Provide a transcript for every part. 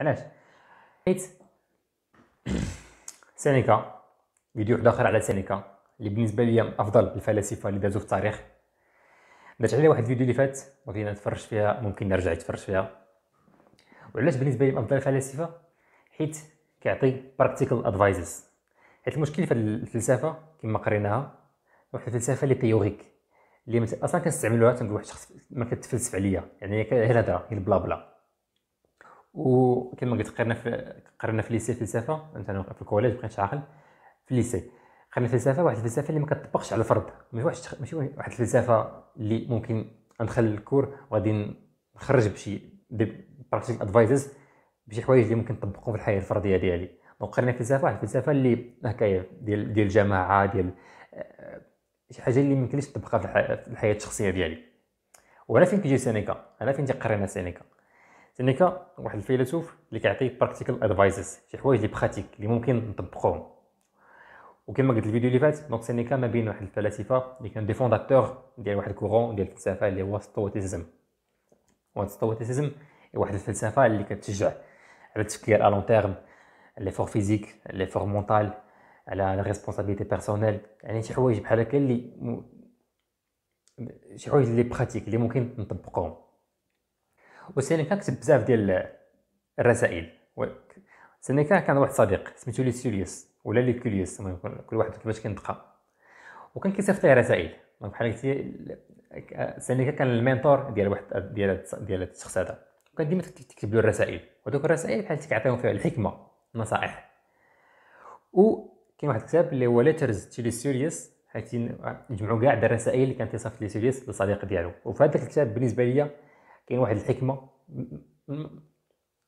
علاش حيت سينيكا فيديو واحد اخر على سينيكا اللي بالنسبه ليا من افضل الفلاسفه اللي دازوا في التاريخ درت عليه واحد الفيديو اللي فات بغينا نتفرج فيها ممكن نرجع نتفرج فيها وعلاش بالنسبه لي من افضل الفلاسفه حيت كيعطي براكتيكال ادفايزز حيت المشكل في الفلسفه كما قريناها واحد الفلسفه اللي تيوريك اللي اصلا كنستعملوها تنقول واحد الشخص ما كتفلسف عليا يعني هي الهضره هي البلا بلا وكما قلت قرنا في قرنا في ليسي فلسفه مثلا في الكوليج بقيت عاقل في ليسي قرنا فلسفه واحد الفلسفه اللي ما كتطبقش على الفرد ماشي واحد ماشي واحد الفلسفه اللي ممكن ندخل للكور وغادي نخرج بشي براكتيك ادفايزز بشي حوايج اللي ممكن نطبقهم في الحياه الفرديه ديالي دونك قرنا فلسفه واحد الفلسفه اللي هكايا ديال ديال الجماعه ديال آه، شي حاجه اللي ممكنليش تطبقها في الحياه الشخصيه ديالي وانا فين كيجي سينيكا انا فين تيقرينا سينيكا سينيكا واحد الفيلسوف اللي كيعطي براكتيكال ادفايزز شي حوايج اللي براتيك اللي ممكن نطبقوهم وكما قلت الفيديو اللي فات دونك سينيكا ما بين واحد الفلاسفه اللي كان دي فونداتور ديال واحد الكورون ديال الفلسفه اللي هو الستواتيزم وهذا هو هي واحد الفلسفه اللي كتشجع على التفكير لون تيرم لي فور فيزيك لي فور مونتال على لا ريسبونسابيلتي بيرسونيل يعني شي حوايج بحال هكا اللي شي حوايج اللي براتيك اللي ممكن نطبقوهم وسينيكا كتب بزاف ديال الرسائل سينيكا كان واحد صديق سميتو لي سيوليوس ولا لي كوليوس المهم كل واحد كيفاش كينطقها وكان كيصيفط ليه رسائل بحال سالي كان المينتور ديال واحد ديال ديال الشخص هذا وكان ديما تكتب له الرسائل وهذوك الرسائل بحال كيعطيهم فيها الحكمه النصائح كاين واحد الكتاب اللي هو ليترز تو لي سيريوس حيت نجمعوا كاع الرسائل اللي كانت تصيفط لي سيريوس للصديق ديالو وفي هذاك الكتاب بالنسبه ليا كاين واحد الحكمه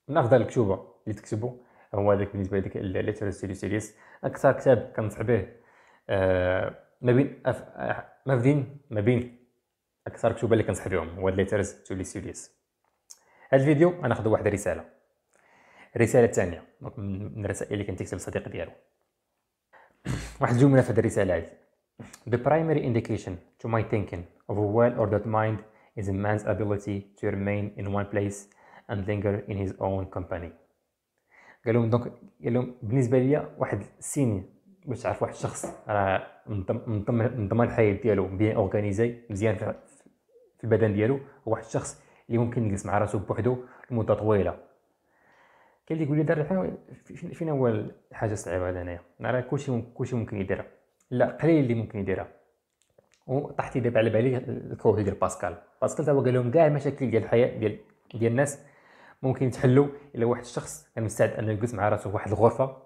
من افضل الكتوبه اللي تكتبوا هو هذاك بالنسبه لك ليتر سيريس اكثر كتاب كنصح به آه ما بين أف... ما بين ما بين اكثر كتب اللي كنصح بهم هو ليترز تو سيريس هذا الفيديو انا خذ واحد الرساله الرساله الثانيه من الرسائل اللي كان تكتب الصديق ديالو واحد الجمله في هذه الرساله هذه The primary indication to my thinking of a well-ordered mind is a man's ability to remain in one place and linger in his own company قال لهم دونك قال لهم بالنسبه ليا واحد السيني باش تعرف واحد الشخص راه منظم منظم الحياه ديالو بيان اورغانيزي مزيان في البدن ديالو هو واحد الشخص اللي ممكن يجلس مع راسو بوحدو لمده طويله كاين اللي يقول لي دار فين هو الحاجه الصعيبه هذا هنايا راه كلشي كلشي ممكن يديرها لا قليل اللي ممكن يديرها وطاحت دابا على بالي الكود ديال باسكال باسكال هو قال لهم كاع المشاكل ديال الحياه ديال ديال الناس ممكن يتحلوا الا واحد الشخص كان مستعد انه يجلس مع راسو في واحد الغرفه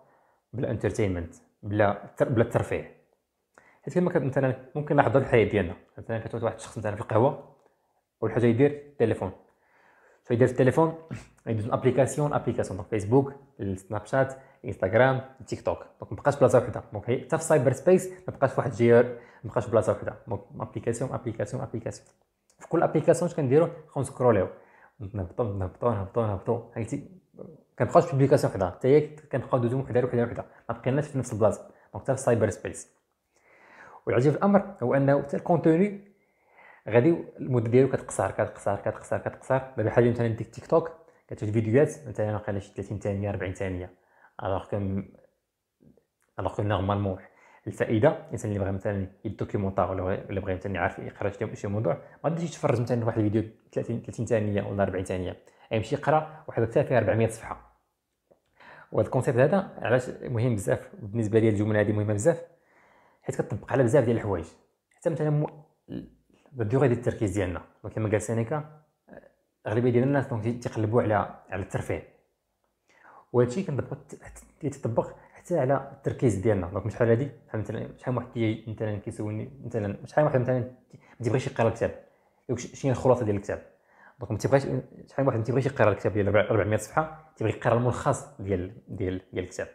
بلا انترتينمنت بلا بلا ترفيه حيت كما مثلا ممكن نحضر الحياه ديالنا مثلا كتوت واحد الشخص مثلا في القهوه اول حاجه يدير التليفون فيدير في التليفون يدوز ابليكاسيون ابليكاسيون دونك فيسبوك السناب شات انستغرام تيك توك دونك مابقاش بلاصه وحده دونك حتى في السايبر سبيس مابقاش واحد جير مابقاش بلاصه وحده دونك ابليكاسيون ابليكاسيون ابليكاسيون في كل ابليكاسيون اش كنديرو نبقاو نسكروليو نهبطو نهبطو نهبطو نهبطو حيتي كنبقاوش في بليكاسيون وحده حتى هي كنبقاو دوزو وحده وحده وحده ما بقيناش في نفس البلاصه دونك حتى في السايبر سبيس والعجيب في الامر هو انه حتى الكونتوني غادي المده ديالو كتقصر كتقصر كتقصر كتقصر دابا حاجه مثلا ديك تيك توك كتشوف فيديوهات مثلا واقيلا شي 30 ثانيه 40 ثانيه الوغ كو الوغ كو نورمالمون الفائده الانسان اللي بغى مثلا يدوكيمونتار ولا ولا بغى مثلا يعرف يقرا شي موضوع ما غاديش يتفرج مثلا واحد الفيديو 30 30 ثانيه ولا 40 ثانيه يعني يمشي يقرا واحد الكتاب فيه 400 صفحه وهذا الكونسيبت هذا علاش مهم بزاف بالنسبه لي الجمله هذه مهمه بزاف حيت كتطبق على بزاف ديال الحوايج حتى مثلا م... الدوغي ديال التركيز ديالنا كما قال سينيكا الاغلبيه ديال الناس دونك تيقلبوا على على الترفيه وهادشي كنطبق تطبق حتى على التركيز ديالنا دونك شحال هادي بحال مثلا شحال واحد كي مثلا كيسولني مثلا شحال واحد مثلا ما تيبغيش يقرا الكتاب شنو الخلاصه ديال الكتاب دونك ما تيبغيش شحال واحد ما تيبغيش يقرا الكتاب ديال 400 صفحه تيبغي يقرا الملخص ديال ديال ديال الكتاب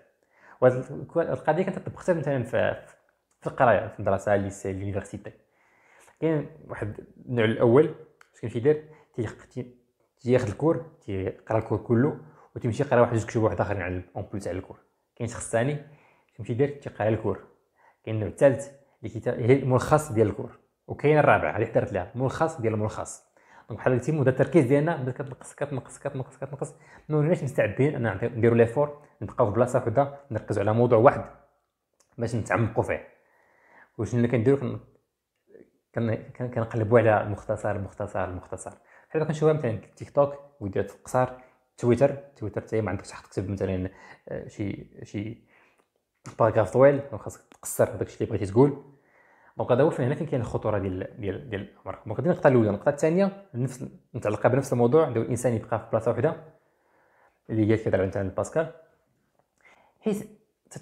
وهذه القضيه كانت تطبق حتى مثلا في في القرايه في المدرسه سي لونيفرسيتي كاين واحد النوع الاول اش كان تيجي ياخذ الكور تيقرا الكور كله وتمشي يقرا واحد جوج كتب واحد اخرين على اون بلوس على الكور كاين شخص ثاني تمشي ديريكت تيقرا الكور كاين النوع الثالث اللي كيتا هي الملخص ديال الكور وكاين الرابع اللي حضرت لها ملخص ديال الملخص دونك بحال قلتي مدى التركيز ديالنا بدات كتنقص كتنقص كتنقص كتنقص ما وليناش مستعدين ان نديرو ليفور نبقاو في بلاصه وحده نركزوا على موضوع واحد باش نتعمقوا فيه وشنو اللي كنديرو كنقلبوا على المختصر المختصر المختصر حيت كنشوفها مثلا التيك توك فيديوهات في تويتر تويتر تاعي ما عندكش حق تكتب مثلا آه، شي شي باراغراف طويل خاصك تقصر هذاك الشيء اللي بغيتي تقول دونك هذا هو فين هنا فين كاين الخطوره ديال ديال ديال الامر دونك هذه النقطه الاولى النقطه الثانيه نفس متعلقه بنفس الموضوع ديال الانسان يبقى في بلاصه وحده اللي هي كيهضر على باسكال حيت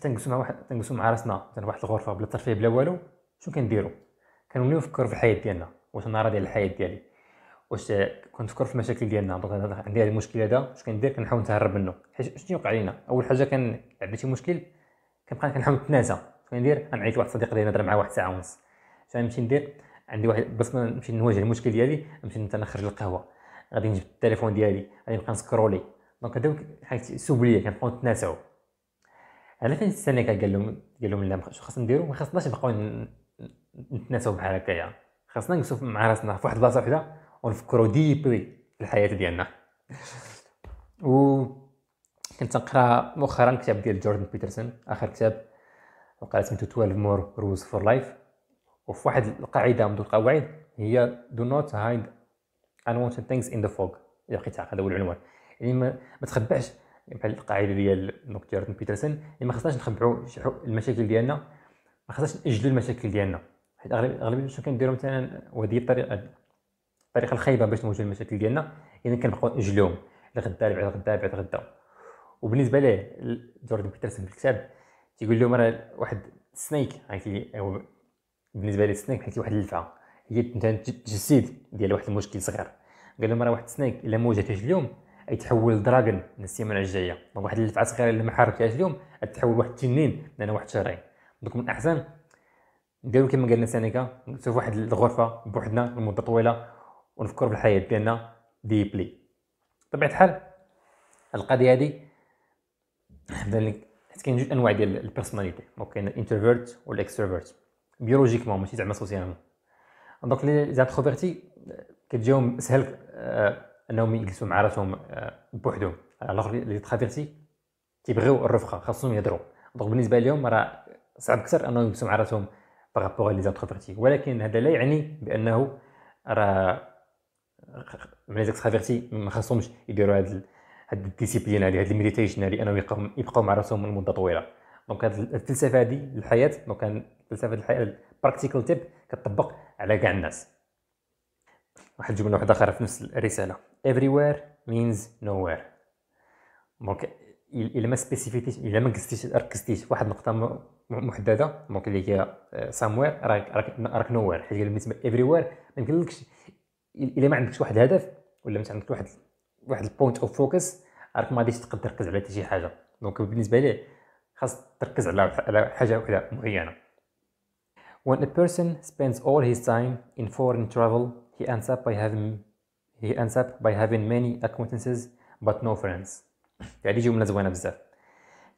تنجلسوا مع واحد تنجلسوا مع راسنا مثلا واحد الغرفه بلا ترفيه بلا والو شنو كنديرو كنوليو نفكروا في الحياه ديالنا واش النهار ديال الحياه ديالي واش كنفكر في المشاكل ديالنا عندي هذا المشكل هذا واش كندير كنحاول نتهرب منه حيت شنو يوقع لينا اول حاجه كان عندنا شي مشكل كنبقى كنحاول نتنازى كندير غنعيط لواحد الصديق ديالي نهضر معاه واحد ساعه ونص نمشي ندير عندي واحد باش نمشي نواجه المشكل ديالي نمشي نخرج للقهوه غادي نجيب التليفون ديالي غادي نبقى نسكرولي دونك هذا حيت سبليه كنبقاو نتنازعوا على فين السنه قال لهم قال لهم لا شنو خاصنا نديرو ما خاصناش نبقاو نتناساو بحال هكايا خاصنا نجلسو مع راسنا في واحد البلاصه وحده ونفكروا ديبلي الحياه ديالنا و كنت نقرا مؤخرا كتاب ديال جوردن بيترسون اخر كتاب وقع سميتو 12 مور رولز فور لايف وفي واحد القاعده من القواعد هي دو نوت هايد unwanted things in the fog لقيتها هذا هو العنوان يعني ما, ما تخبعش بحال القاعده ديال دونك جوردن بيترسون يعني ما خصناش نخبعوا المشاكل ديالنا ما خصناش ناجلوا المشاكل ديالنا حيت اغلب اغلب الناس كنديروا مثلا وهذه الطريقه الطريقه الخايبه باش نواجهوا المشاكل ديالنا اذا يعني كنبقاو نجلوهم لغدا بعد غدا بعد غدا وبالنسبه ليه جوردن بيترسون في الكتاب تيقول لهم راه واحد سنيك عرفتي بالنسبه لي سنيك حيت واحد اللفعه هي تجسيد ديال واحد المشكل صغير قال لهم راه واحد سنيك الا ما واجهتهاش اليوم يتحول لدراغون السيمانه الجايه دونك واحد اللفعه صغيره اللي ما حركتهاش اليوم تتحول لواحد التنين لنا واحد الشهرين دونك من الاحسن نديرو كما قالنا سنيكا سانيكا في واحد الغرفه بوحدنا لمده طويله ونفكر في الحياه ديالنا ديبلي بطبيعه الحال القضيه هادي حيت كاين جوج انواع ديال البيرسوناليتي دونك كاين الانتروفيرت والاكستروفيرت بيولوجيكمون ماشي زعما سوسيالمون دونك لي زانتروفيرتي كتجيهم اسهل آه، انهم يجلسوا مع راسهم آه، بوحدهم الاخر لي تخافيرتي تيبغيو الرفقه خاصهم يهضروا دونك بالنسبه لهم راه صعب اكثر انهم يجلسوا مع راسهم بارابور لي زانتروفيرتي ولكن هذا لا يعني بانه راه ملي داك ما خاصهمش يديروا هاد هاد الديسيبلين هادي هاد الميديتيشن هادي انهم يبقاو يبقاو مع راسهم لمده طويله دونك هاد الفلسفه هادي الحياه دونك فلسفه الحياه البراكتيكال تيب كتطبق على كاع الناس واحد الجمله واحده اخرى في نفس الرساله everywhere means nowhere دونك الا ما سبيسيفيتيش الا ما ركزتيش ركزتيش في واحد النقطه محدده دونك اللي هي آه، somewhere راك راك, نوير حيت بالنسبه ايفري وير ما يمكنلكش الا ما عندكش واحد الهدف ولا ما عندكش واحد واحد البوينت اوف فوكس راك ما غاديش تقدر تركز على حتى شي حاجه دونك بالنسبه ليه خاص تركز على على حاجه واحده معينه When a person spends all his time in foreign travel, he ends up by having he ends up by having many acquaintances but no friends. يعني جمله زوينه بزاف.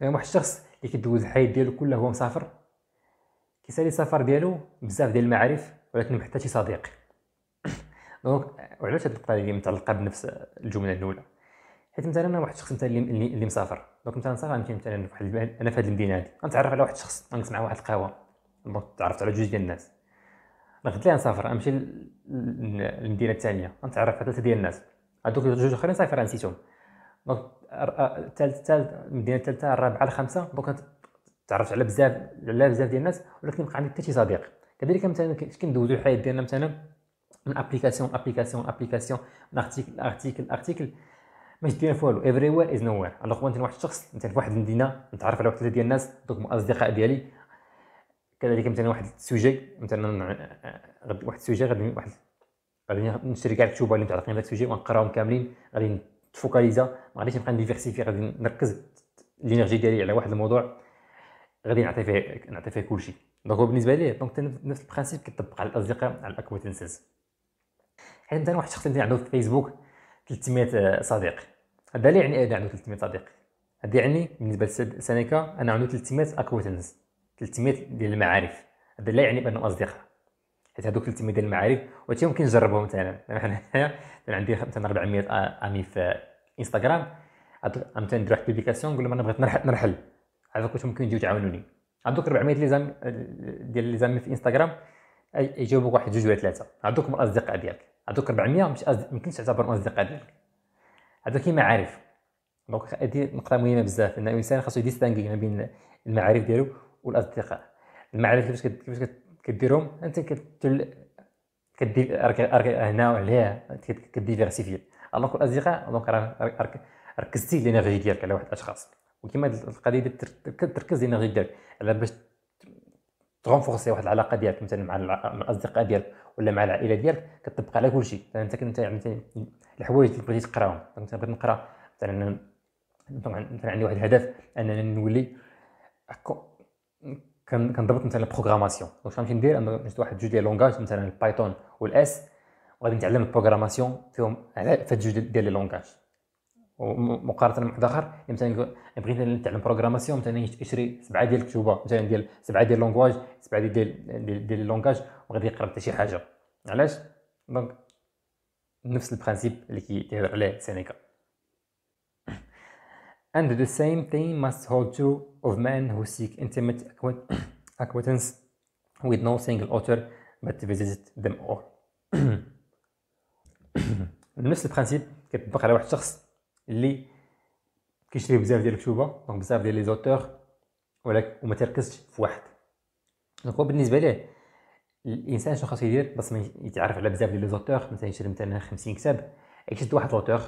يعني واحد الشخص اللي كيدوز الحياه ديالو كلها هو مسافر كيسالي السفر ديالو بزاف ديال المعارف ولكن محتاج شي صديق دونك وعلاش هاد القضيه اللي متعلقه بنفس الجمله الاولى حيت مثلا انا واحد الشخص مثلا اللي, اللي مسافر دونك مثلا مسافر يمكن مثلا واحد انا في هاد المدينه هادي غنتعرف على واحد الشخص غنسمع واحد القهوه دونك تعرفت على جوج ديال الناس غد لي نسافر غنمشي للمدينه الثانيه غنتعرف على ثلاثه ديال الناس هادوك جوج اخرين صافي راه نسيتهم دونك آه، الثالث الثالث المدينه الثالثه الرابعه الخامسه دونك تعرفت على بزاف على بزاف ديال الناس ولكن بقى عندي حتى شي صديق كذلك مثلا كندوزو الحياه ديالنا مثلا من ابليكاسيون ابليكاسيون ابليكاسيون من ارتيكل ارتيكل ارتيكل ما دير فوالو افري وير از نو وير الوغ واحد الشخص مثلا في واحد المدينه نتعرف على واحد ثلاثه ديال الناس دوك الاصدقاء ديالي كذلك مثلا واحد السوجي مثلا واحد السوجي غادي واحد غادي نشري كاع الكتب اللي متعلقين بهذا السوجي ونقراهم كاملين غادي تفوكاليزا ما غاديش نبقى نديفيرسيفي غادي نركز الانرجي ديالي على واحد الموضوع غادي نعطي فيه نعطي فيه كلشي دونك بالنسبه لي دونك نفس البرانسيب كيطبق على الاصدقاء على الاكوتنسز حيت انا واحد الشخص اللي عنده في فيسبوك 300 صديق هذا لا يعني انا عنده 300 صديق هذا يعني بالنسبه لسانيكا انا عنده 300 اكويتنس 300 ديال المعارف هذا لا يعني بانهم اصدقاء حيت هذوك 300 ديال المعارف وتي ممكن نجربهم مثلا انا عندي مثلا 400 امي في انستغرام مثلا ندير واحد بوبليكاسيون نقول لهم انا بغيت نرحل هذوك واش ممكن يجيو تعاونوني عندك 400 لي ديال لي زام في انستغرام يجاوبوك واحد جوج ولا ثلاثه هذوك هما الاصدقاء ديالك هذوك 400 مش ما يمكنش تعتبرهم اصدقاء ديالك هذوك كيما معارف دونك هذه نقطه مهمه بزاف ان الانسان خاصو يديستانكي ما بين المعارف ديالو والاصدقاء المعارف كيفاش كيفاش كديرهم انت كتل كدير هنا وعليها كديفيرسيفي الوغ الاصدقاء دونك ركزتي الانرجي ديالك على واحد الاشخاص وكما القضيه ديال تركز الانرجي ديالك على باش تغونفورسي واحد العلاقه ديالك مثلا مع الاصدقاء ديالك ولا مع العائله ديالك كتطبق على كل شيء مثلا يعني انت كنت يعني مثلا الحوايج اللي بغيتي تقراهم يعني مثلا بغيت نقرا مثلا طبعا مثلا عندي واحد الهدف انني نولي كنضبط مثلا البروغراماسيون واش غنمشي ندير انا واحد جوج ديال لونغاج مثلا البايثون والاس وغادي نتعلم البروغراماسيون فيهم على فهاد جوج ديال لي لونغاج ومقارنه مع اخر يعني مثلا بغيت نتعلم بروغراماسيون مثلا يشري سبعه ديال الكتوبه مثلا ديال سبعه ديال لونغواج سبعه ديال ديال ديال لونغاج وغادي يقرا حتى شي حاجه علاش دونك نفس البرانسيب اللي كيهضر عليه سينيكا and the same thing must hold true of men who seek intimate acquaintance with no single author but visit them all نفس البرانسيب كيطبق على واحد الشخص اللي كيشري بزاف ديال الكتوبه دونك بزاف ديال لي زوتور ولكن وما تركزش في واحد دونك هو بالنسبه ليه الانسان شنو خاصو يدير باش يتعرف على بزاف ديال لي زوتور مثلا يشري مثلا 50 كتاب يشد واحد لوتور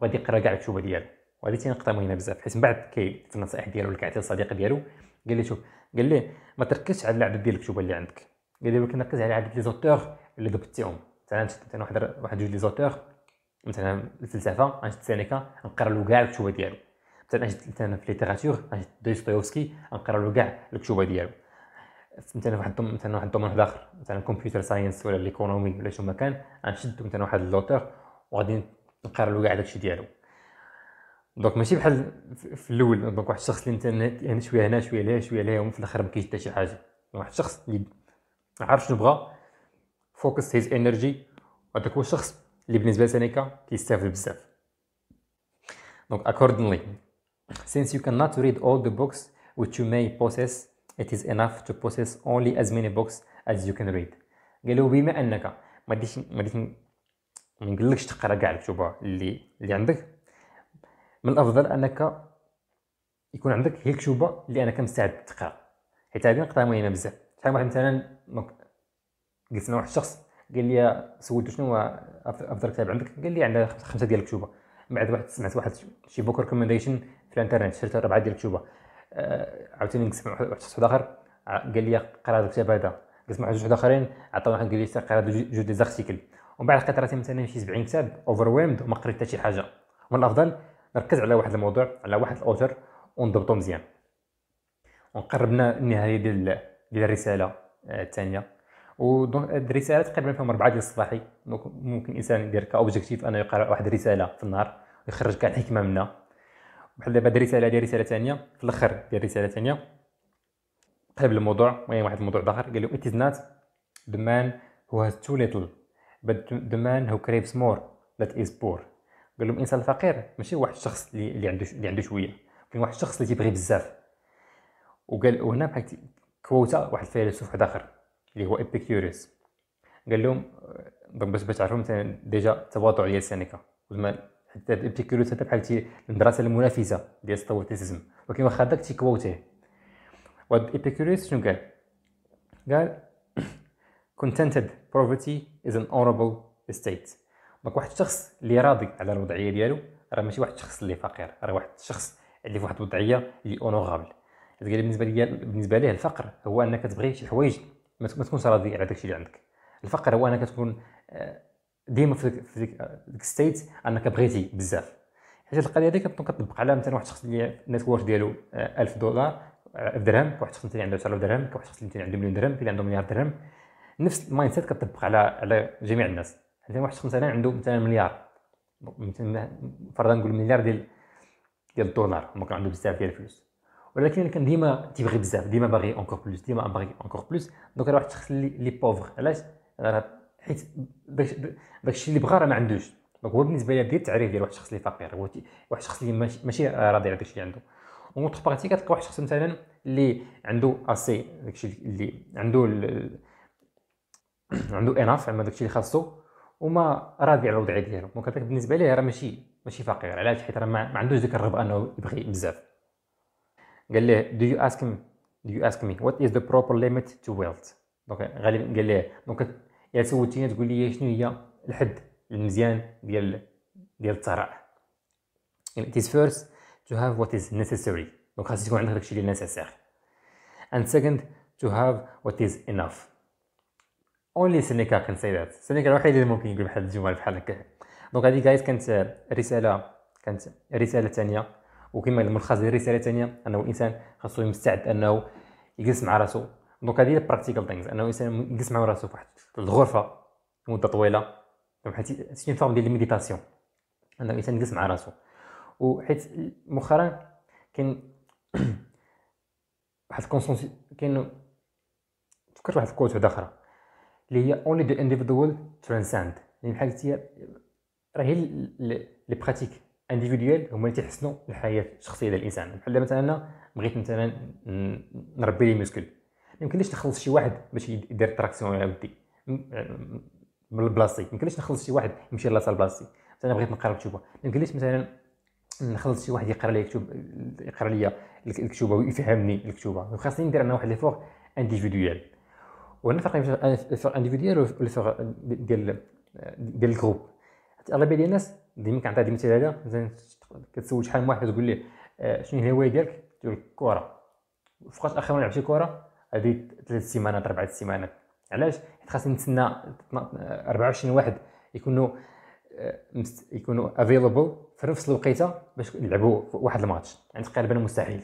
وغادي يقرا كاع الكتوبه ديالو وهذه تي نقطه مهمه بزاف حيت من بعد كي في النصائح ديالو اللي كيعطي الصديق ديالو قال لي شوف قال لي ما تركزش على العدد ديال الكتوبه اللي عندك قال لي ولكن ركز على عدد لي زوتور اللي ضبطتيهم مثلا شفت مثلا واحد واحد جوج لي زوتور مثلا الفلسفه غنشد سينيكا نقرا له كاع الكتوبه ديالو مثلا نجد مثلا في ليتيراتور نجد دوستويفسكي نقرا له كاع الكتوبه ديالو مثلا واحد مثلا واحد الدومين واحد اخر مثلا كمبيوتر ساينس ولا ليكونومي ولا شو ما كان غنشد مثلا واحد اللوتور وغادي نقرا له كاع داكشي ديالو دونك ماشي بحال في الاول دونك واحد الشخص اللي مثلا يعني شويه هنا شويه لهيه شويه لهيه وفي الاخر ما كاينش حتى شي حاجه واحد الشخص اللي عارف شنو بغا فوكس هيز انرجي هذاك هو الشخص اللي بالنسبه لسينيكا كيستافد بزاف دونك accordingly since you cannot read all the books which you may possess it is enough to possess only as many books as you can read قالوا بما انك ما ديش ما ديش ما نقولكش تقرا كاع الكتب اللي اللي عندك من الافضل انك يكون عندك هي الكتب اللي انا كمستعد تقرا حيت هذه نقطه مهمه بزاف شحال واحد مثلا قلت واحد الشخص قال لي سولته شنو هو افضل كتاب عندك قال لي عندنا خمسه ديال الكتوبه بعد واحد سمعت واحد شي بوك ريكومنديشن في الانترنت شريت اربعه ديال الكتوبه آه، عاوتاني نسمع واحد الشخص اخر آه، قال لي قرا هذا الكتاب هذا قلت مع واحد جوج اخرين عطاو واحد قال لي قرا جوج دي زارتيكل ومن بعد لقيت راسي مثلا شي 70 كتاب ويمد وما قريت حتى شي حاجه من الافضل نركز على واحد الموضوع على واحد الاوتر ونضبطو مزيان ونقربنا النهايه ديال ديال الرساله آه، الثانيه ودونك الرساله تقريبا فيهم اربعه ديال الصباحي دونك ممكن الانسان يدير كاوبجيكتيف انه يقرا واحد الرساله في النهار ويخرج كاع الحكمه منها بحال دابا الرساله ديال رساله ثانيه في الاخر ديال رساله ثانيه قلب الموضوع المهم واحد الموضوع اخر قال لهم it is not مان هو تو ليتل too little but the man who craves more that قال لهم الانسان الفقير ماشي واحد الشخص اللي عنده اللي عنده شويه كاين واحد الشخص اللي تيبغي بزاف وقال وهنا بحال كوتا واحد الفيلسوف واحد اخر اللي هو ابيكيوريس قال لهم دونك باش تعرفوا مثلا ديجا التواضع ديال سينيكا زعما حتى ابيكيوريس هذا بحال المدرسه المنافسه ديال الستويتيزم ولكن واخا هذاك تيكووتيه وهاد ابيكيوريس شنو قال قال contented poverty is an honorable state دونك واحد الشخص اللي راضي على الوضعيه ديالو راه ماشي واحد الشخص اللي فقير راه واحد الشخص اللي في واحد الوضعيه اللي اونوغابل بالنسبه ليا بالنسبه ليه الفقر هو انك تبغي شي حوايج ما تكونش راضي على داكشي اللي عندك الفقر هو انك تكون آه، ديما في ديك ستيت آه، انك بغيتي بزاف حيت القضيه هذيك كتطبق على مثلا واحد الشخص اللي النت وورث ديالو 1000 آه، دولار درهم واحد الشخص اللي عنده 10000 درهم واحد الشخص اللي عنده مليون درهم اللي عنده مليار درهم نفس المايند سيت كتطبق على على جميع الناس مثلا واحد الشخص مثلا عنده مثلا مليار مثلا فرضا نقول مليار ديال ديال الدولار ممكن عنده بزاف ديال الفلوس ولكن كان ديما تيبغي بزاف ديما باغي اونكور بلوس ديما باغي اونكور بلوس دونك راه واحد الشخص لي بوفر علاش راه حيت داكشي اللي بغا راه ما عندوش دونك هو بالنسبه لي ديال التعريف ديال واحد الشخص اللي فقير هو واحد الشخص اللي ماشي راضي على داكشي اللي عنده اون بارتي كتلقى واحد الشخص مثلا اللي عنده اسي داكشي اللي عنده عنده اناف عما داكشي اللي خاصو وما راضي على الوضعيه ديالو دونك هذاك بالنسبه ليه راه ماشي ماشي فقير علاش حيت راه ما عندوش ديك الرغبه انه يبغي بزاف قال له do you ask me do you ask me what is the proper limit to wealth دونك غالبا قال له دونك يا سولتيني تقول لي شنو هي الحد المزيان ديال ديال الثراء يعني it is first to have what is necessary دونك خاص يكون عندك داكشي اللي necessary and second to have what is enough only Seneca can say that Seneca الوحيد اللي ممكن يقول بحال الجمل بحال هكا دونك هذه جايز كانت رساله كانت رساله ثانيه وكما الملخص ديال الرساله الثانيه انه الانسان خاصو مستعد انه يجلس مع راسو دونك هذه البراكتيكال ثينكس انه الانسان يجلس مع راسو في واحد الغرفه لمده طويله بحال سي فورم ديال الميديتاسيون انه الانسان يجلس مع راسو وحيت مؤخرا كاين واحد الكونسونس كاين فكرت واحد الكوت وحده اخرى اللي هي اونلي ذا انديفيدوال ترانساند يعني بحال هي راه هي لي براتيك انديفيديوال هما اللي تيحسنوا الحياه الشخصيه ديال الانسان بحال مثلا انا بغيت مثلا نربي لي ميسكل ما يمكنليش نخلص شي واحد باش يدير تراكسيون على ودي من بلاصتي ما يمكنليش نخلص شي واحد يمشي سال بلاصتي مثلا بغيت نقرا كتوبه ما يمكنليش مثلا نخلص شي واحد يقرا لي كتب يقرا لي الكتوبه ويفهمني الكتوبه خاصني ندير انا واحد ليفور انديفيديوال وهنا الفرق بين الفرق انديفيديوال والفرق ديال ديال الجروب اغلبيه ديال الناس ديما كنعطي هذه المثال هذا مثلا كتسول شحال من واحد تقول ليه آه، شنو هي الهوايه ديالك تيقول لك الكره فوقاش اخر مره لعبت كره هذه ثلاث سيمانات اربع سيمانات علاش حيت خاصني نتسنى 24 واحد يكونوا آه، يكونوا افيلابل في نفس الوقيته باش يلعبوا واحد الماتش يعني تقريبا مستحيل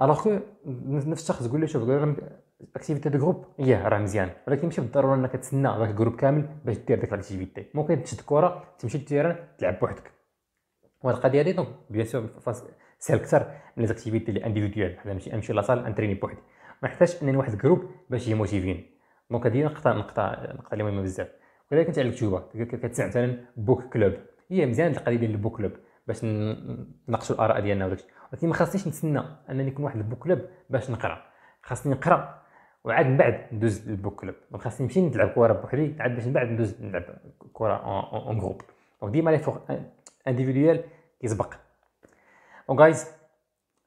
الوغ نفس الشخص تقول له شوف اكتيفيتي دو جروب هي راه مزيان ولكن ماشي بالضروره انك تسنى داك الجروب كامل باش دير ديك الاكتيفيتي ممكن تشد كره تمشي للتيران تلعب بوحدك وهاد القضيه هادي دونك بيان سور سهل اكثر من الاكتيفيتي اللي انديفيديوال حنا نمشي نمشي لاصال انتريني بوحدي ما نحتاجش انني واحد الجروب باش موتيفين دونك هذه نقطه نقطه نقطه اللي مهمه بزاف ولا كنت على الكتوبه كتسمع مثلا بوك كلوب هي مزيان القضيه ديال البوك كلوب باش نناقشوا الاراء ديالنا وداكشي ولكن ما خاصنيش نتسنى انني يكون واحد البوك كلوب باش نقرا خاصني نقرا وعاد من بعد ندوز للبوك كلوب دونك خاصني نمشي نلعب كره بوحدي عاد باش من بعد ندوز نلعب كره اون جروب دونك ديما لي فور انديفيديوال كيسبق دونك جايز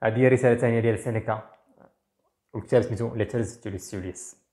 هذه هي رساله ثانيه ديال سينيكا والكتاب سميتو ليترز تو لوسيوليس